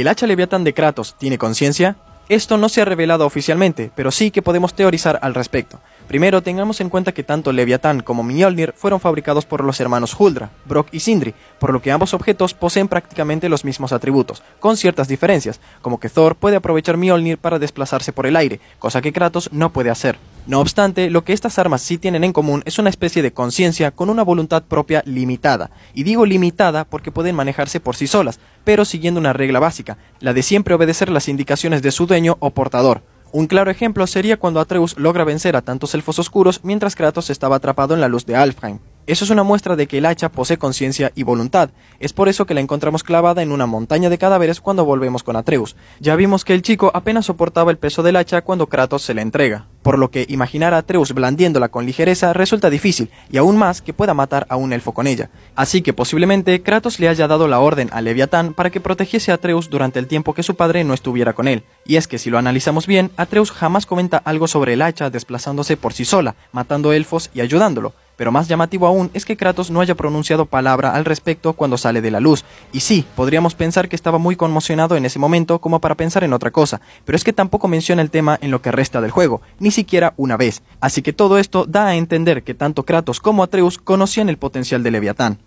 ¿El hacha leviatán de Kratos tiene conciencia? Esto no se ha revelado oficialmente, pero sí que podemos teorizar al respecto. Primero, tengamos en cuenta que tanto Leviatán como Mjolnir fueron fabricados por los hermanos Huldra, Brock y Sindri, por lo que ambos objetos poseen prácticamente los mismos atributos, con ciertas diferencias, como que Thor puede aprovechar Mjolnir para desplazarse por el aire, cosa que Kratos no puede hacer. No obstante, lo que estas armas sí tienen en común es una especie de conciencia con una voluntad propia limitada. Y digo limitada porque pueden manejarse por sí solas, pero siguiendo una regla básica, la de siempre obedecer las indicaciones de su dueño o portador. Un claro ejemplo sería cuando Atreus logra vencer a tantos elfos oscuros mientras Kratos estaba atrapado en la luz de Alfheim. Eso es una muestra de que el hacha posee conciencia y voluntad. Es por eso que la encontramos clavada en una montaña de cadáveres cuando volvemos con Atreus. Ya vimos que el chico apenas soportaba el peso del hacha cuando Kratos se la entrega por lo que imaginar a Atreus blandiéndola con ligereza resulta difícil, y aún más que pueda matar a un elfo con ella. Así que posiblemente Kratos le haya dado la orden a Leviatán para que protegiese a Atreus durante el tiempo que su padre no estuviera con él. Y es que si lo analizamos bien, Atreus jamás comenta algo sobre el hacha desplazándose por sí sola, matando elfos y ayudándolo. Pero más llamativo aún es que Kratos no haya pronunciado palabra al respecto cuando sale de la luz. Y sí, podríamos pensar que estaba muy conmocionado en ese momento como para pensar en otra cosa, pero es que tampoco menciona el tema en lo que resta del juego, ni siquiera una vez. Así que todo esto da a entender que tanto Kratos como Atreus conocían el potencial de Leviatán.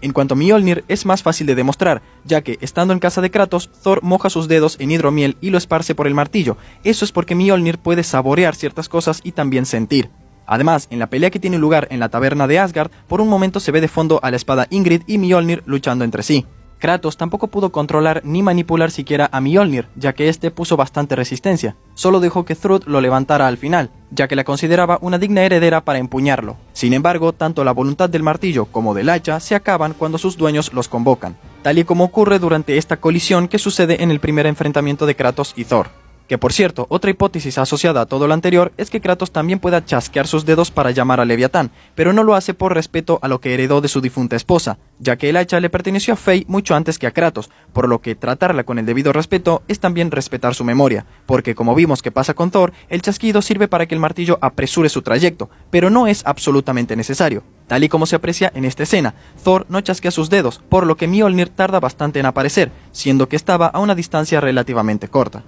En cuanto a Mjolnir, es más fácil de demostrar, ya que, estando en casa de Kratos, Thor moja sus dedos en hidromiel y lo esparce por el martillo. Eso es porque Mjolnir puede saborear ciertas cosas y también sentir. Además, en la pelea que tiene lugar en la taberna de Asgard, por un momento se ve de fondo a la espada Ingrid y Mjolnir luchando entre sí. Kratos tampoco pudo controlar ni manipular siquiera a Mjolnir, ya que este puso bastante resistencia. Solo dejó que Thrud lo levantara al final, ya que la consideraba una digna heredera para empuñarlo. Sin embargo, tanto la voluntad del martillo como del hacha se acaban cuando sus dueños los convocan, tal y como ocurre durante esta colisión que sucede en el primer enfrentamiento de Kratos y Thor. Que por cierto, otra hipótesis asociada a todo lo anterior es que Kratos también pueda chasquear sus dedos para llamar a Leviatán, pero no lo hace por respeto a lo que heredó de su difunta esposa, ya que el hacha le perteneció a Fey mucho antes que a Kratos, por lo que tratarla con el debido respeto es también respetar su memoria, porque como vimos que pasa con Thor, el chasquido sirve para que el martillo apresure su trayecto, pero no es absolutamente necesario. Tal y como se aprecia en esta escena, Thor no chasquea sus dedos, por lo que Mjolnir tarda bastante en aparecer, siendo que estaba a una distancia relativamente corta.